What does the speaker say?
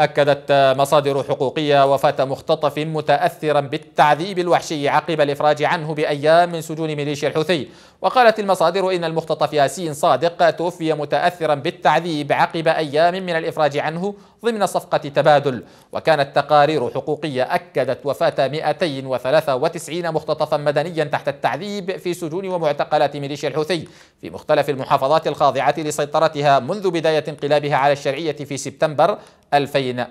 أكدت مصادر حقوقية وفاة مختطف متأثرا بالتعذيب الوحشي عقب الإفراج عنه بأيام من سجون ميليشيا الحوثي وقالت المصادر إن المختطف ياسين صادق توفي متأثرا بالتعذيب عقب أيام من الإفراج عنه ضمن صفقة تبادل وكانت تقارير حقوقية أكدت وفاة 293 مختطفا مدنيا تحت التعذيب في سجون ومعتقلات ميليشيا الحوثي في مختلف المحافظات الخاضعة لسيطرتها منذ بداية انقلابها على الشرعية في سبتمبر 2014